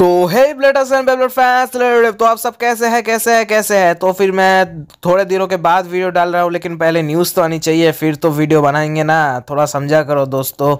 तो हे ब्लेटर्स फैंस तो आप सब कैसे हैं कैसे हैं कैसे हैं तो फिर मैं थोड़े दिनों के बाद वीडियो डाल रहा हूँ लेकिन पहले न्यूज़ तो आनी चाहिए फिर तो वीडियो बनाएंगे ना थोड़ा समझा करो दोस्तों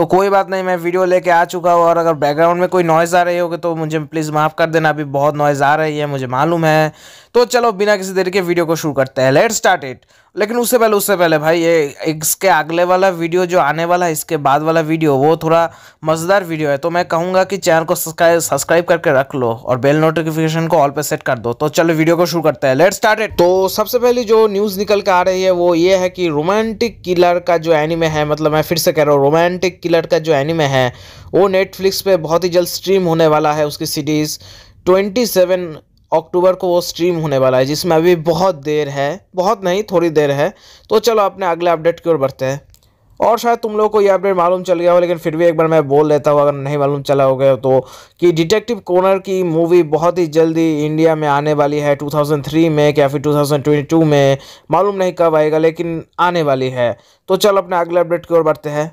तो कोई बात नहीं मैं वीडियो लेके आ चुका हूँ और अगर बैकग्राउंड में कोई नॉइज़ आ रही होगी तो मुझे प्लीज़ माफ़ कर देना अभी बहुत नॉइज़ आ रही है मुझे मालूम है तो चलो बिना किसी देर के वीडियो को शुरू करते हैं लेट स्टार्ट इट लेकिन उससे पहले उससे पहले भाई ये इसके अगले वाला वीडियो जो आने वाला है इसके बाद वाला वीडियो वो थोड़ा मज़ेदार वीडियो है तो मैं कहूँगा कि चैनल को सब्सक्राइब करके रख लो और बेल नोटिफिकेशन को ऑल पे सेट कर दो तो चलो वीडियो को शुरू करते हैं लेट स्टार्ट इट तो सबसे पहले जो न्यूज़ निकल के आ रही है वो ये है कि रोमांटिक किलर का जो एनिमे है मतलब मैं फिर से कह रहा हूँ रोमांटिक किलर का जो एनिमे है वो नेटफ्लिक्स पे बहुत ही जल्द स्ट्रीम होने वाला है उसकी सीरीज़ ट्वेंटी सेवन अक्टूबर को वो स्ट्रीम होने वाला है जिसमें अभी बहुत देर है बहुत नहीं थोड़ी देर है तो चलो अपने अगले अपडेट की ओर बढ़ते हैं और शायद तुम लोगों को ये अपडेट मालूम चल गया हो लेकिन फिर भी एक बार मैं बोल देता हूँ अगर नहीं मालूम चला हो गया तो कि डिटेक्टिव कोनर की मूवी बहुत ही जल्दी इंडिया में आने वाली है 2003 में या फिर 2022 में मालूम नहीं कब आएगा लेकिन आने वाली है तो चलो अपने अगले अपडेट की ओर बढ़ते हैं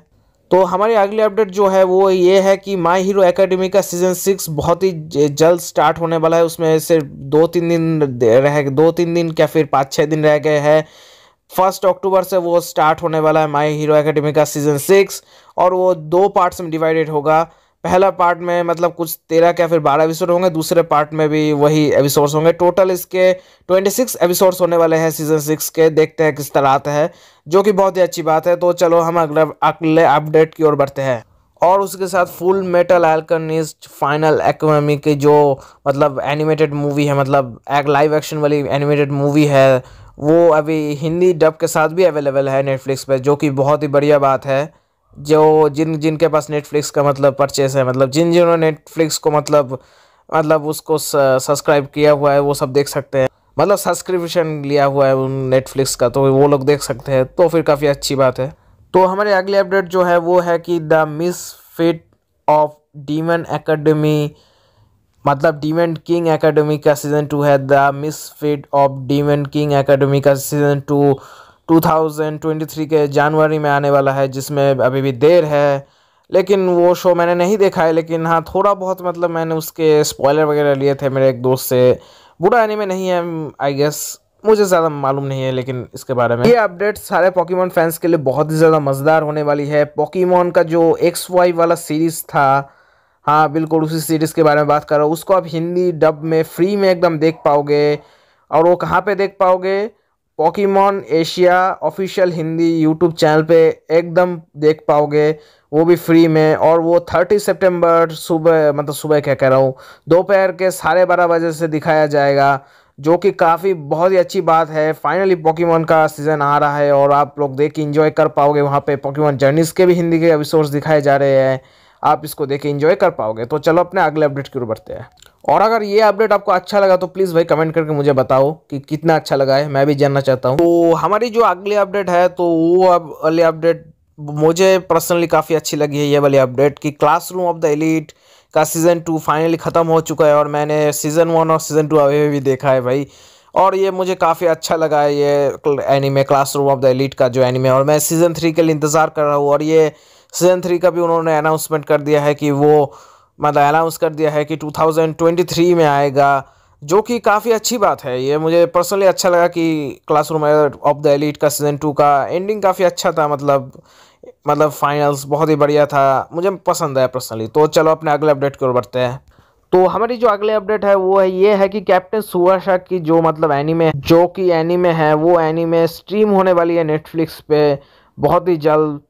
तो हमारी अगली अपडेट जो है वो ये है कि माय हीरो एकेडमी का सीज़न सिक्स बहुत ही जल्द स्टार्ट होने वाला है उसमें सिर्फ दो तीन दिन रह गए दो तीन दिन क्या फिर पाँच छः दिन रह गए हैं फर्स्ट अक्टूबर से वो स्टार्ट होने वाला है माय हीरो एकेडमी का सीज़न सिक्स और वो दो पार्ट्स में डिवाइडेड होगा पहला पार्ट में मतलब कुछ तेरह क्या फिर बारह एपिसोड होंगे दूसरे पार्ट में भी वही एपिसोड्स होंगे टोटल इसके ट्वेंटी सिक्स एपिसोड्स होने वाले हैं सीजन सिक्स के देखते हैं किस तरह आते हैं जो कि बहुत ही अच्छी बात है तो चलो हम अगले अगले अपडेट की ओर बढ़ते हैं और उसके साथ फुल मेटल एल्कनिस्ट फाइनल एक्मी की जो मतलब एनिमेटेड मूवी है मतलब एक लाइव एक्शन वाली एनिमेटेड मूवी है वो अभी हिंदी डब के साथ भी अवेलेबल है नेटफ्लिक्स पे जो कि बहुत ही बढ़िया बात है जो जिन जिनके पास नेटफ्लिक्स का मतलब परचेस है मतलब जिन जिन्होंने नेटफ्लिक्स को मतलब मतलब उसको सब्सक्राइब किया हुआ है वो सब देख सकते हैं मतलब सब्सक्रिप्शन लिया हुआ है उन नेटफ्लिक्स का तो वो लोग देख सकते हैं तो फिर काफ़ी अच्छी बात है तो हमारे अगले अपडेट जो है वो है कि the misfit of demon academy मतलब डीमन किंग एकेडमी का सीज़न टू है the misfit of demon king academy का सीज़न टू 2023 के जनवरी में आने वाला है जिसमें अभी भी देर है लेकिन वो शो मैंने नहीं देखा है लेकिन हाँ थोड़ा बहुत मतलब मैंने उसके स्पॉयलर वगैरह लिए थे मेरे एक दोस्त से बुरा एनिमे नहीं है आई गेस मुझे ज़्यादा मालूम नहीं है लेकिन इसके बारे में ये अपडेट सारे पॉकीमॉन फैंस के लिए बहुत ही ज़्यादा मज़ेदार होने वाली है पॉकीमॉन का जो एक्स वाई वाला सीरीज़ था हाँ बिल्कुल उसी सीरीज़ के बारे में बात कर रहा हूँ उसको आप हिंदी डब में फ्री में एकदम देख पाओगे और वो कहाँ पे देख पाओगे Pokemon Asia official Hindi YouTube channel पे एकदम देख पाओगे वो भी फ्री में और वो थर्टी सितंबर सुबह मतलब सुबह क्या कह रहा हूँ दोपहर के साढ़े बारह बजे से दिखाया जाएगा जो कि काफ़ी बहुत ही अच्छी बात है फाइनली पॉकीमॉन का सीज़न आ रहा है और आप लोग देख के इन्जॉय कर पाओगे वहाँ पे पॉकीमॉन जर्नीस के भी हिंदी के एपिसोड्स दिखाए जा रहे हैं आप इसको देख के इन्जॉय कर पाओगे तो चलो अपने अगले अपडेट की ओर बढ़ते हैं और अगर ये अपडेट आपको अच्छा लगा तो प्लीज़ भाई कमेंट करके मुझे बताओ कि कितना अच्छा लगा है मैं भी जानना चाहता हूँ तो हमारी जो अगली अपडेट है तो वो अब वाली अपडेट मुझे पर्सनली काफ़ी अच्छी लगी है ये वाली अपडेट कि क्लासरूम ऑफ द एलिट का सीज़न टू फाइनली ख़त्म हो चुका है और मैंने सीज़न वन और सीज़न टू अभी भी देखा है भाई और ये मुझे काफ़ी अच्छा लगा है ये anime Classroom of the Elite का जो एनिमे और मैं सीज़न थ्री के लिए इंतज़ार कर रहा हूँ और ये सीज़न थ्री का भी उन्होंने अनाउंसमेंट कर दिया है कि वो मतलब अनाउंस कर दिया है कि 2023 में आएगा जो कि काफ़ी अच्छी बात है ये मुझे पर्सनली अच्छा लगा कि क्लासरूम ऑफ द एलिट का सीज़न टू का एंडिंग काफ़ी अच्छा था मतलब मतलब फाइनल्स बहुत ही बढ़िया था मुझे पसंद आया पर्सनली तो चलो अपने अगले अपडेट की ओर बढ़ते हैं तो हमारी जो अगले अपडेट है वो है ये है कि कैप्टन सुवाशा की जो मतलब एनीमे जो कि एनीमे है वो एनीमे स्ट्रीम होने वाली है नेटफ्लिक्स पे बहुत ही जल्द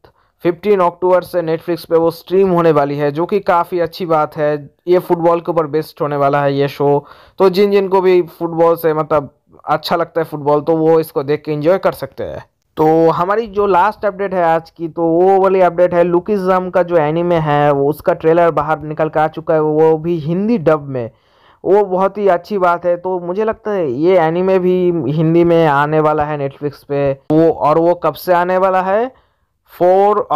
15 अक्टूबर से नेटफ्लिक्स पे वो स्ट्रीम होने वाली है जो कि काफ़ी अच्छी बात है ये फुटबॉल के ऊपर बेस्ड होने वाला है ये शो तो जिन जिन को भी फुटबॉल से मतलब अच्छा लगता है फुटबॉल तो वो इसको देख के इन्जॉय कर सकते हैं तो हमारी जो लास्ट अपडेट है आज की तो वो वाली अपडेट है लुकिज़म का जो एनिमे है वो उसका ट्रेलर बाहर निकल कर आ चुका है वो भी हिंदी डब में वो बहुत ही अच्छी बात है तो मुझे लगता है ये एनिमे भी हिंदी में आने वाला है नेटफ्लिक्स पे वो और वो कब से आने वाला है फोर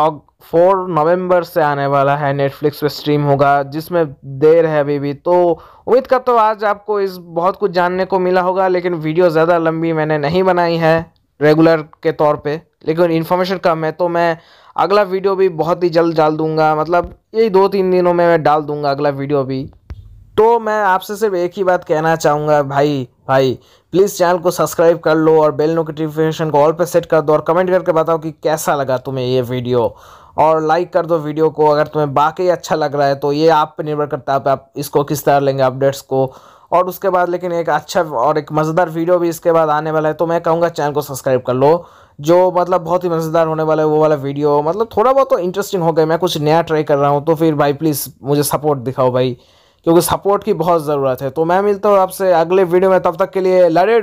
फोर नवंबर से आने वाला है नेटफ्लिक्स पे स्ट्रीम होगा जिसमें देर है अभी भी तो उम्मीद का तो आज आपको इस बहुत कुछ जानने को मिला होगा लेकिन वीडियो ज़्यादा लंबी मैंने नहीं बनाई है रेगुलर के तौर पे लेकिन इन्फॉर्मेशन कम है तो मैं अगला वीडियो भी बहुत ही जल्द डाल दूंगा मतलब यही दो तीन दिनों में मैं डाल दूंगा अगला वीडियो भी तो मैं आपसे सिर्फ एक ही बात कहना चाहूँगा भाई भाई प्लीज़ चैनल को सब्सक्राइब कर लो और बेल नोटिफिकेशन को ऑल पे सेट कर दो और कमेंट करके बताओ कि कैसा लगा तुम्हें ये वीडियो और लाइक कर दो वीडियो को अगर तुम्हें बाकी अच्छा लग रहा है तो ये आप पे निर्भर करता है आप इसको किस तरह लेंगे अपडेट्स को और उसके बाद लेकिन एक अच्छा और एक मज़ेदार वीडियो भी इसके बाद आने वाला है तो मैं कहूँगा चैनल को सब्सक्राइब कर लो जो मतलब बहुत ही मज़ेदार होने वाला है वो वाला वीडियो मतलब थोड़ा बहुत तो इंटरेस्टिंग हो गया मैं कुछ नया ट्राई कर रहा हूँ तो फिर भाई प्लीज़ मुझे सपोर्ट दिखाओ भाई क्योंकि सपोर्ट की बहुत ज़रूरत है तो मैं मिलता हूँ आपसे अगले वीडियो में तब तक के लिए लड़े